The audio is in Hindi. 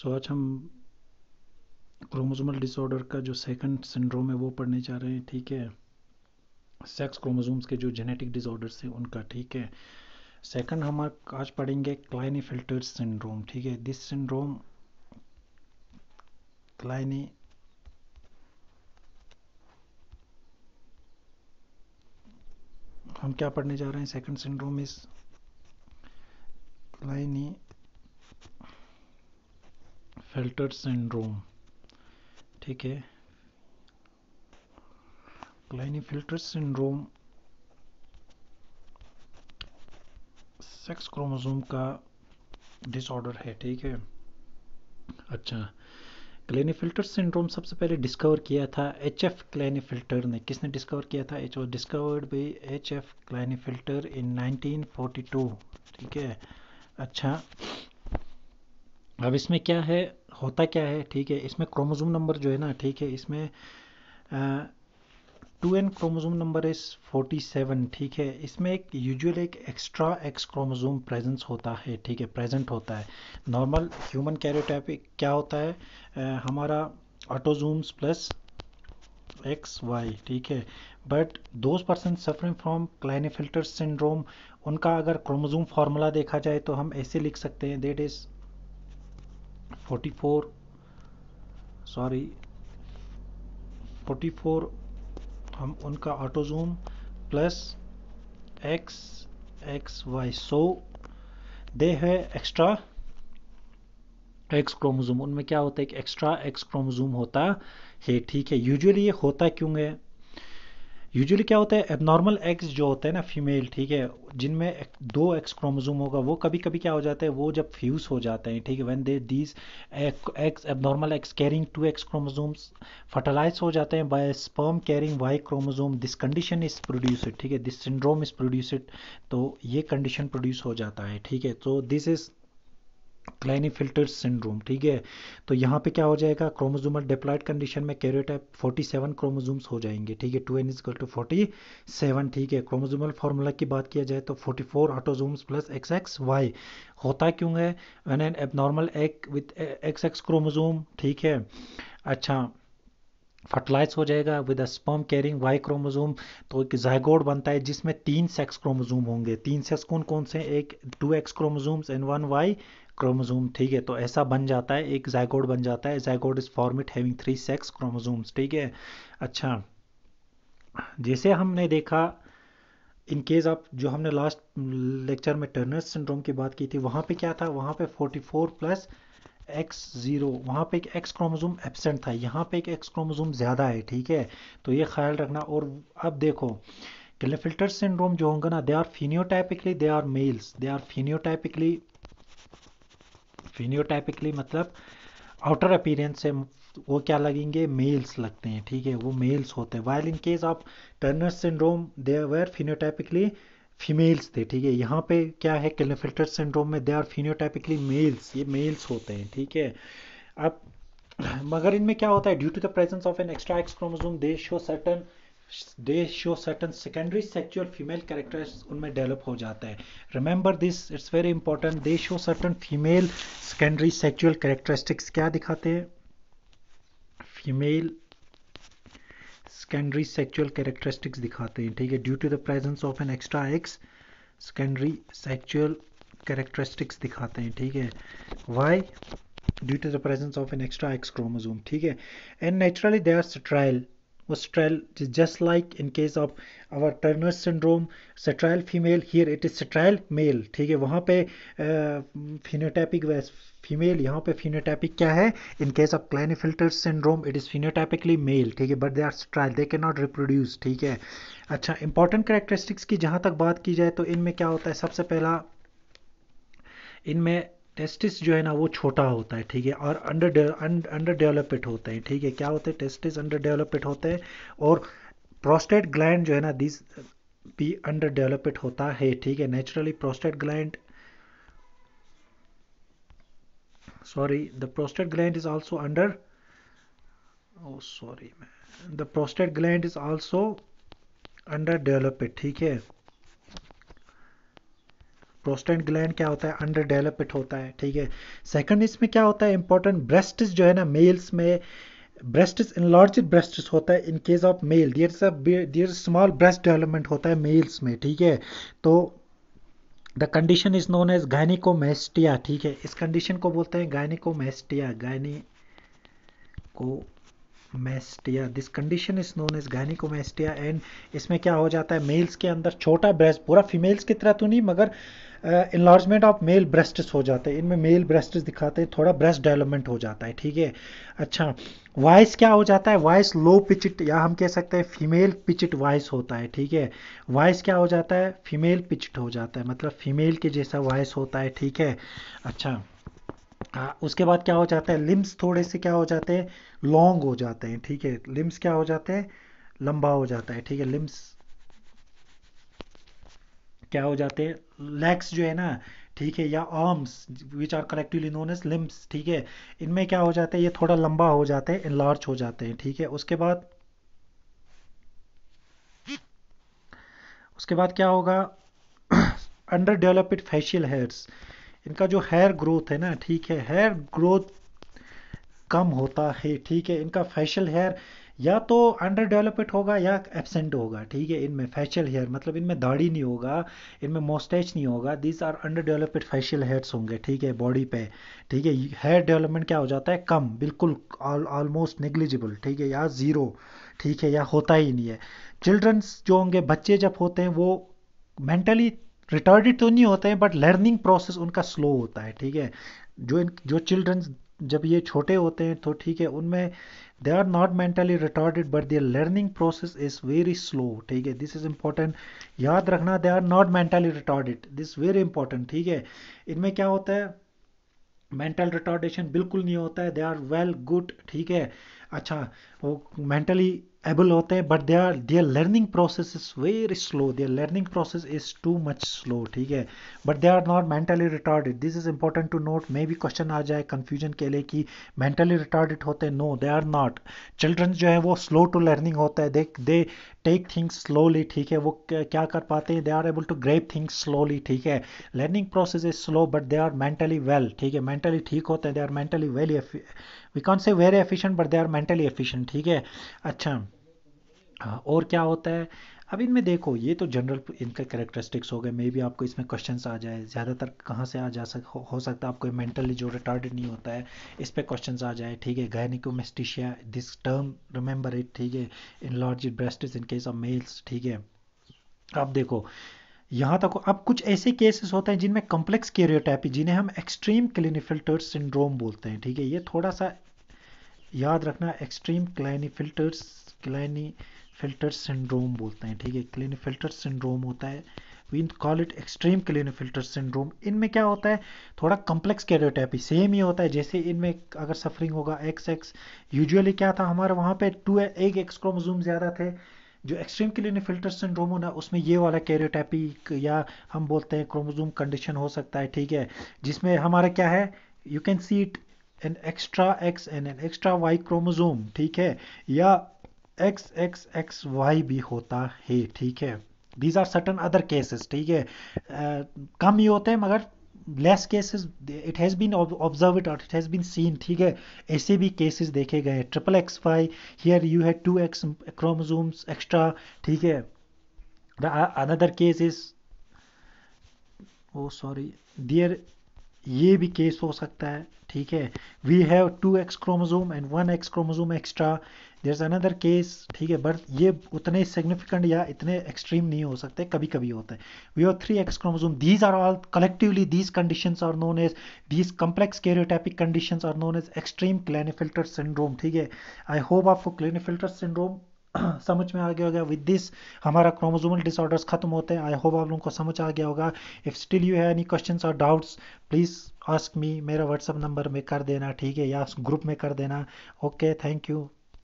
सो आज हम क्रोमोजोमल डिसऑर्डर का जो सेकंड सिंड्रोम है वो पढ़ने जा रहे हैं ठीक है सेक्स क्रोमोजोम्स के जो जेनेटिक डिसऑर्डर्स हैं उनका ठीक है सेकंड हम आज पढ़ेंगे क्लाइनी फिल्टर सिंड्रोम ठीक है दिस सिंड्रोम क्लाइनी हम क्या पढ़ने जा रहे हैं second syndrome is Klinefelter syndrome ठीक है Klinefelter syndrome sex chromosome का डिसऑर्डर है ठीक है अच्छा क्लेनी फिल्टर सिंड्रोम सबसे पहले डिस्कवर किया था एच एफ क्लेनी फिल्टर ने किसने डिस्कवर किया था H was discovered by H F Klinefelter in 1942 ठीक है अच्छा अब इसमें क्या है होता क्या है ठीक है इसमें क्रोमोजोम नंबर जो है ना ठीक है इसमें two N chromosome number forty 47 ठीक है इसमें एक यूजुअल एक एक्स्ट्रा एक्स क्रोमोजोम प्रेजेंस होता है ठीक है प्रेजेंट होता है नॉर्मल ह्यूमन कैरियोटाइप क्या होता है आ, हमारा ऑटोजूम्स प्लस एक्स वाई ठीक है but those person suffering from Klinefelter syndrome उनका अगर क्रोमोजोम फार्मूला देखा जाए तो हम ऐसे लिख सकते हैं देट इज़ 44 सॉरी 44 हम उनका autosome plus X X Y so they है एक्स्ट्रा एक्स क्रोमोजूम उनमें क्या होता है एक्स्ट्रा एक्स क्रोमोजूम होता है ठीक है यूजुअली ये होता क्यों है यूजुअली क्या होता है एबनॉर्मल एग्स जो होते हैं ना फीमेल ठीक है जिनमें दो एक्स क्रोमोजोम होगा वो कभी कभी क्या हो जाता है वो जब फ्यूज हो जाते हैं ठीक है when they these X abnormal X carrying two X chromosomes fertilize हो जाते हैं by sperm carrying Y chromosome this condition is produced ठीक है दिस सिंड्रोम इज प्रोड्यूसड तो ये कंडीशन प्रोड्यूस हो जाता है ठीक है तो this is Klinefelter syndrome ठीक है तो यहाँ पे क्या हो जाएगा क्रोमोजोमल डिप्लॉयड कंडीशन में कैरियोटाइप 47 क्रोमोजोम्स हो जाएंगे ठीक है two N is equal to forty seven ठीक है क्रोमोजोमल फार्मूला की बात किया जाए तो 44 four autosomes plus X X Y होता क्यों है an an abnormal egg with X X chromosome ठीक है अच्छा फर्टिलाइज हो जाएगा with a sperm carrying Y chromosome तो एक जायगोड बनता है जिसमें तीन सेक्स क्रोमोजोम होंगे तीन सेक्स कौन कौन से एक two X chromosomes and one Y chromosome ठीक है तो ऐसा बन जाता है एक जैगोड बन जाता है zygote is formed having three sex chromosomes ठीक है अच्छा जैसे हमने देखा इन केस आप जो हमने लास्ट लेक्चर में टर्नर सिंड्रोम की बात की थी वहाँ पे क्या था वहाँ पे 44 प्लस एक्स ज़ीरो वहाँ पे एक एक्स क्रोमोजोम एबसेंट था यहाँ पे एक एक्स क्रोमोजोम ज़्यादा है ठीक है तो ये ख्याल रखना और अब देखो फिल्टर सिंड्रोम जो होंगे ना they are phenotypically they are males they are phenotypically phenotypically मतलब आउटर अपीरेंस से वो क्या लगेंगे मेल्स लगते हैं ठीक है वो मेल्स होते हैं while in case of Turner syndrome they were phenotypically females थे ठीक है यहाँ पे क्या है कैलफिल्टर सिंड्रोम में दे आर फिनियोटाइपिकली मेल्स ये मेल्स होते हैं ठीक है अब मगर इनमें क्या होता है due to the presence of an extra X chromosome they show certain they show certain secondary sexual female character उनमें डेवलप हो जाता है remember this it's very important they show certain female secondary sexual characteristics क्या दिखाते हैं फीमेल सेकेंडरी सेक्चुअल कैरेक्टरिस्टिक्स दिखाते हैं ठीक है due to the presence of an extra X secondary sexual characteristics दिखाते हैं ठीक है why due to the presence of an extra X chromosome ठीक है and naturally they are sterile was sterile just like in case of our Turner syndrome sterile female here it is sterile male ठीक है वहाँ पे फिनोटैपिक फीमेल यहाँ पे फिनोटैपिक क्या है इन केस ऑफ क्लैनी syndrome it is phenotypically male ठीक है बट दे आर स्ट्राइल दे के नॉट रिप्रोड्यूस ठीक है अच्छा इंपॉर्टेंट करेक्टरिस्टिक्स की जहाँ तक बात की जाए तो इनमें क्या होता है सबसे पहला इनमें टेस्टिस जो है ना वो छोटा होता है ठीक है और अंडर अंडर डेवलपड होते हैं ठीक है क्या होते हैं टेस्टिस अंडर डेवलपड होते हैं और प्रोस्टेट ग्लैंड जो है ना दिस भी अंडर डेवलपड होता है ठीक है naturally prostate gland sorry the prostate gland is also under oh sorry मैं the prostate gland is also underdeveloped ठीक है प्रोस्टेंट ग्लैंड क्या होता है अंडर डेवलप्ड होता है ठीक है सेकंड इसमें क्या होता है इंपॉर्टेंट ब्रेस्टिस जो है ना मेल्स में ब्रेस्ट ब्रेस्टिस इनलार्ज ब्रेस्ट होता है in case of male there is there small breast development होता है मेल्स में ठीक है तो the condition is known as gynaecomastia ठीक है इस कंडीशन को बोलते हैं gynaecomastia gynaecomastia this condition is known as gynaecomastia and इसमें क्या हो जाता है मेल्स के अंदर छोटा ब्रेस्ट पूरा फीमेल्स की तरह तो नहीं मगर इन्लार्जमेंट ऑफ मेल ब्रेस्ट हो जाते हैं इनमें मेल ब्रेस्ट दिखाते हैं थोड़ा ब्रेस्ट डेवलपमेंट हो जाता है ठीक है अच्छा वॉइस क्या हो जाता है वॉइस लो पिचिट या हम कह सकते हैं फीमेल पिचिट वॉइस होता है ठीक है वॉइस क्या हो जाता है फीमेल पिचिट हो जाता है मतलब फीमेल के जैसा वॉइस होता है ठीक है अच्छा आ, उसके बाद क्या हो जाता है लिम्स थोड़े से क्या हो जाते हैं लॉन्ग हो जाते हैं ठीक है लिम्स क्या हो जाते हैं लंबा हो जाता है ठीक है लिम्स क्या हो जाते हैं लेग्स जो है ना ठीक है या arms which are collectively known as limbs ठीक है इनमें क्या हो जाता है ये थोड़ा लंबा हो जाते हैं इनलार्ज हो जाते हैं ठीक है उसके बाद उसके बाद क्या होगा अंडर डेवलप्ड फेशियल हेयर्स इनका जो हेयर ग्रोथ है ना ठीक है हेयर ग्रोथ कम होता है ठीक है इनका फेशियल हेयर या तो अंडर डेवलपड होगा या एबसेंट होगा ठीक है इनमें फेशियल हेयर मतलब इनमें दाढ़ी नहीं होगा इनमें मोस्टेच नहीं होगा these are underdeveloped facial hairs होंगे ठीक है बॉडी पे ठीक है हेयर डेवलपमेंट क्या हो जाता है कम बिल्कुल ऑलमोस्ट निग्लिजिबल ठीक है या ज़ीरो ठीक है या होता ही नहीं है चिल्ड्रंस जो होंगे बच्चे जब होते हैं वो मेंटली रिटार्डेड तो नहीं होते हैं बट लर्निंग प्रोसेस उनका स्लो होता है ठीक है जो इन जो चिल्ड्रंस जब ये छोटे होते हैं तो ठीक है उनमें they are not mentally retarded but their learning process is very slow ठीक है दिस इज़ इम्पॉर्टेंट याद रखना they are not mentally retarded this very important ठीक है इनमें क्या होता है मेंटल रिटार्डेशन बिल्कुल नहीं होता है दे आर वेल गुड ठीक है अच्छा वो मेंटली एबल होते हैं but they are their learning process is very slow their learning process is too much slow ठीक है but they are not mentally retarded this is important to note मे भी क्वेश्चन आ जाए कन्फ्यूजन के लिए कि मेंटली रिटार्डेड होते हैं no they are not children जो है वो स्लो टू लर्निंग होता है they they take things slowly ठीक है वो क्या कर पाते हैं they are able to grasp things slowly ठीक है learning process is slow but they are mentally well ठीक है मेंटली ठीक होते हैं they are mentally well we can't say very efficient but they are mentally efficient ठीक है अच्छा हाँ, और क्या होता है अब इनमें देखो ये तो जनरल इनके करेक्टरिस्टिक्स हो गए मे भी आपको इसमें क्वेश्चन आ जाए ज़्यादातर कहाँ से आ जा सक हो, हो सकता है आपको मेंटली जो रिटार्डेड नहीं होता है इस पर क्वेश्चन आ जाए ठीक है gynaecomastia this term remember it ठीक है enlarge breast in case of males ठीक है अब देखो यहाँ तक अब कुछ ऐसे केसेस होते हैं जिनमें कम्प्लेक्स केरियोटैपी जिन्हें हम एक्सट्रीम क्लिनिफिल्टर सिंड्रोम बोलते हैं ठीक है ये थोड़ा सा याद रखना extreme Klinefelter's Klinefelter syndrome बोलते हैं ठीक है क्लिनिफिल्टर सिंड्रोम होता है we call it extreme Klinefelter syndrome इनमें क्या होता है थोड़ा कम्प्लेक्स केरियोटैपी सेम ही होता है जैसे इनमें अगर सफरिंग होगा एक्स एक्स यूजली क्या था हमारे वहाँ पे टू एक एक्स क्रोमोजूम ज़्यादा थे जो एक्सट्रीम क्लिनी फिल्टर सिंड्रोम होना उसमें ये वाला कैरियोटैपिक या हम बोलते हैं क्रोमोजोम कंडीशन हो सकता है ठीक है जिसमें हमारा क्या है you can see it an extra X and an extra Y chromosome ठीक है या एक्स एक्स एक्स वाई भी होता है ठीक है these are certain other cases ठीक है कम ही होते हैं मगर less cases it has been observe it और इट हैज़ बीन सीन ठीक है ऐसे भी केसेस देखे गए triple X Y here you had two X chromosomes extra ठीक है the another case is oh sorry there ये भी केस हो सकता है ठीक है we have two X chromosome and one x chromosome extra there is another case ठीक है बट ये उतने सिग्निफिकेंट या इतने एक्सट्रीम नहीं हो सकते कभी कभी होते हैं we are three X chromosome these are all collectively these condition are known as these complex karyotypic condition are known as extreme Klinefelter syndrome ठीक है आई होप आपको क्लेनिफिल्टर सिंड्रोम समझ में आ गया होगा विद दिस हमारा क्रोमोजोमल डिसऑर्डर्स खत्म होते हैं आई होप आप लोगों को समझ आ गया होगा इफ स्टिल यू है एनी क्वेश्चन और डाउट्स प्लीज़ आस्क मी मेरा व्हाट्सअप नंबर में कर देना ठीक है या ग्रुप में कर देना ओके थैंक यू